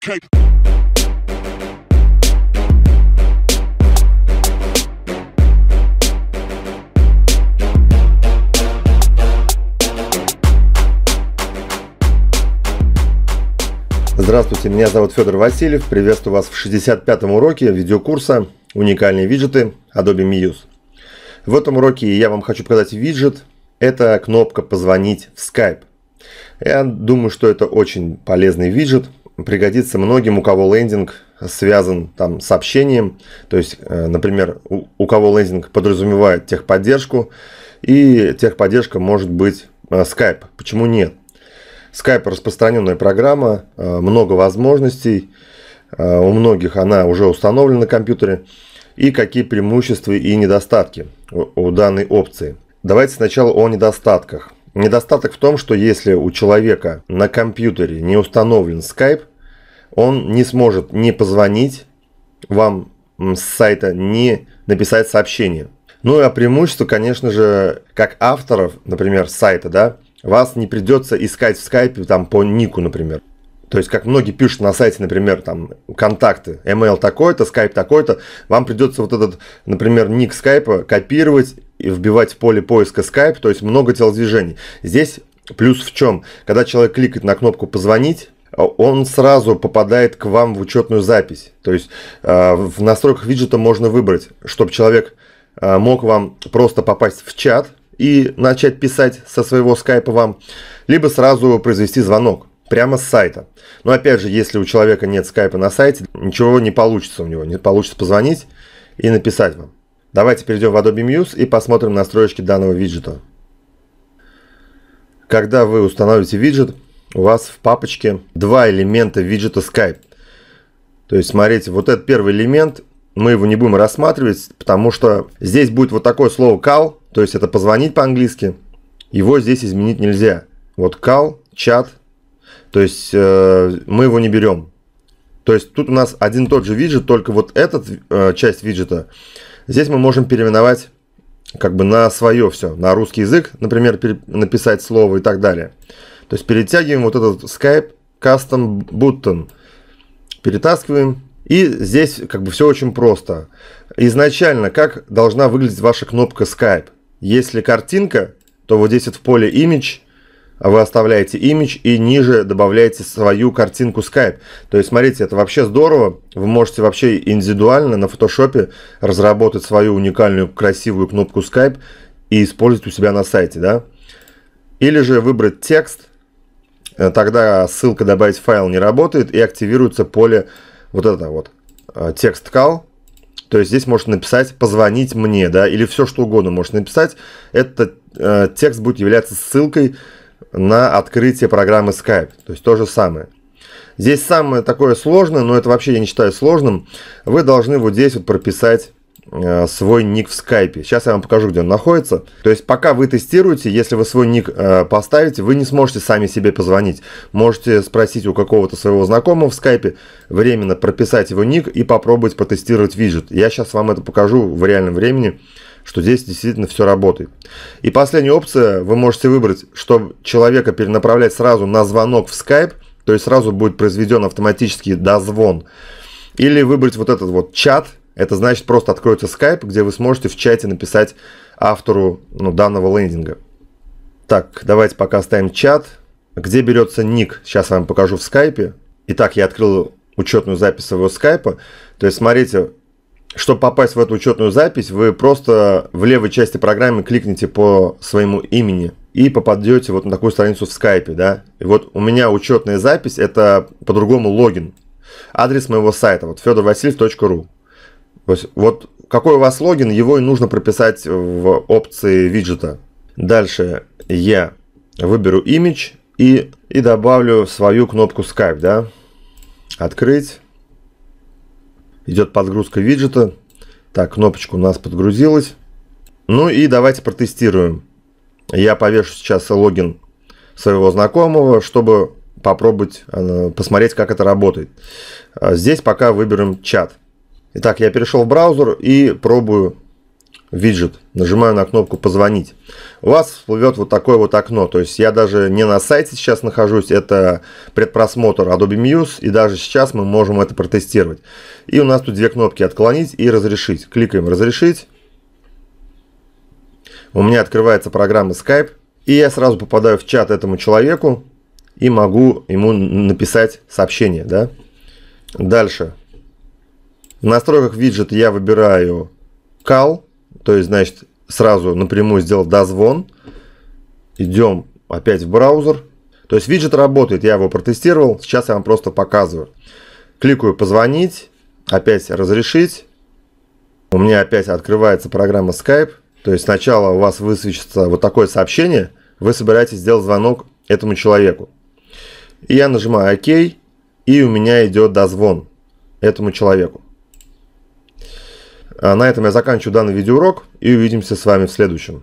Okay. Здравствуйте, меня зовут Федор Васильев. Приветствую вас в 65-м уроке видеокурса «Уникальные виджеты Adobe Muse». В этом уроке я вам хочу показать виджет. Это кнопка «Позвонить в Skype». Я думаю, что это очень полезный виджет – пригодится многим, у кого лендинг связан там с общением. То есть, э, например, у, у кого лендинг подразумевает техподдержку, и техподдержка может быть э, Skype. Почему нет? Skype распространенная программа, э, много возможностей, у многих она уже установлена на компьютере. И какие преимущества и недостатки у, у данной опции. Давайте сначала о недостатках. Недостаток в том, что если у человека на компьютере не установлен Skype, он не сможет не позвонить вам с сайта, не написать сообщение. Ну и а преимущество, конечно же, как авторов, например, сайта, да, вас не придется искать в скайпе там по нику, например. То есть, как многие пишут на сайте, например, там, контакты, email такой-то, скайп такой-то, вам придется вот этот, например, ник скайпа копировать и вбивать в поле поиска скайп, то есть много телодвижений. Здесь плюс в чем? Когда человек кликает на кнопку «позвонить», он сразу попадает к вам в учетную запись. То есть э, в настройках виджета можно выбрать, чтобы человек э, мог вам просто попасть в чат и начать писать со своего скайпа вам, либо сразу произвести звонок прямо с сайта. Но опять же, если у человека нет скайпа на сайте, ничего не получится у него, не получится позвонить и написать вам. Давайте перейдем в Adobe Muse и посмотрим настройки данного виджета. Когда вы установите виджет, у вас в папочке два элемента виджета Skype. То есть, смотрите, вот этот первый элемент, мы его не будем рассматривать, потому что здесь будет вот такое слово call, то есть это позвонить по-английски. Его здесь изменить нельзя. Вот call, чат, то есть э, мы его не берем. То есть тут у нас один тот же виджет, только вот эта э, часть виджета, здесь мы можем переименовать как бы на свое все, на русский язык, например, написать слово и так далее. То есть перетягиваем вот этот Skype Custom Button. Перетаскиваем. И здесь как бы все очень просто. Изначально, как должна выглядеть ваша кнопка Skype? Если картинка, то вот здесь вот в поле Image а вы оставляете Image и ниже добавляете свою картинку Skype. То есть, смотрите, это вообще здорово. Вы можете вообще индивидуально на фотошопе разработать свою уникальную красивую кнопку Skype и использовать у себя на сайте, да? Или же выбрать текст – Э, тогда ссылка «Добавить файл» не работает и активируется поле вот это вот, э, текст call. То есть здесь можно написать «позвонить мне», да, или все что угодно можно написать. Этот э, текст будет являться ссылкой на открытие программы Skype. То есть то же самое. Здесь самое такое сложное, но это вообще я не считаю сложным. Вы должны вот здесь вот прописать Э, свой ник в скайпе. Сейчас я вам покажу, где он находится. То есть пока вы тестируете, если вы свой ник э, поставите, вы не сможете сами себе позвонить. Можете спросить у какого-то своего знакомого в скайпе, временно прописать его ник и попробовать протестировать виджет. Я сейчас вам это покажу в реальном времени, что здесь действительно все работает. И последняя опция, вы можете выбрать, чтобы человека перенаправлять сразу на звонок в скайп, то есть сразу будет произведен автоматический дозвон. Или выбрать вот этот вот чат – это значит, просто откроется Skype, где вы сможете в чате написать автору ну, данного лендинга. Так, давайте пока оставим чат. Где берется ник? Сейчас я вам покажу в скайпе. Итак, я открыл учетную запись своего скайпа. То есть, смотрите, чтобы попасть в эту учетную запись, вы просто в левой части программы кликните по своему имени и попадете вот на такую страницу в скайпе, да. И вот у меня учетная запись, это по-другому логин. Адрес моего сайта, вот федорвасильев.ру то есть вот какой у вас логин, его и нужно прописать в опции виджета. Дальше я выберу image и, и добавлю свою кнопку Skype, да. Открыть. Идет подгрузка виджета. Так, кнопочка у нас подгрузилась. Ну и давайте протестируем. Я повешу сейчас логин своего знакомого, чтобы попробовать э, посмотреть, как это работает. Э, здесь пока выберем чат. Итак, я перешел в браузер и пробую виджет. Нажимаю на кнопку «Позвонить». У вас всплывет вот такое вот окно. То есть я даже не на сайте сейчас нахожусь, это предпросмотр Adobe Muse, и даже сейчас мы можем это протестировать. И у нас тут две кнопки «Отклонить» и «Разрешить». Кликаем «Разрешить». У меня открывается программа Skype, и я сразу попадаю в чат этому человеку и могу ему написать сообщение. Да? Дальше в настройках виджет я выбираю Call, то есть, значит, сразу напрямую сделал дозвон. Идем опять в браузер. То есть виджет работает, я его протестировал, сейчас я вам просто показываю. Кликаю «Позвонить», опять «Разрешить». У меня опять открывается программа Skype. То есть сначала у вас высвечится вот такое сообщение, вы собираетесь сделать звонок этому человеку. И я нажимаю «Ок», и у меня идет дозвон этому человеку. А на этом я заканчиваю данный видеоурок и увидимся с вами в следующем.